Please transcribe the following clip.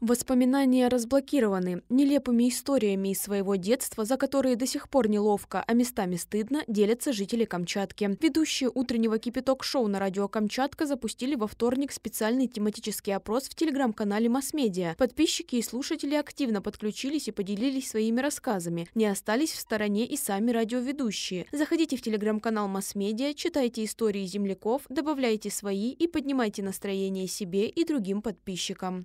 Воспоминания разблокированы нелепыми историями из своего детства, за которые до сих пор неловко, а местами стыдно, делятся жители Камчатки. Ведущие утреннего кипяток-шоу на радио Камчатка запустили во вторник специальный тематический опрос в телеграм-канале «Массмедиа». Подписчики и слушатели активно подключились и поделились своими рассказами. Не остались в стороне и сами радиоведущие. Заходите в телеграм-канал «Массмедиа», читайте истории земляков, добавляйте свои и поднимайте настроение себе и другим подписчикам.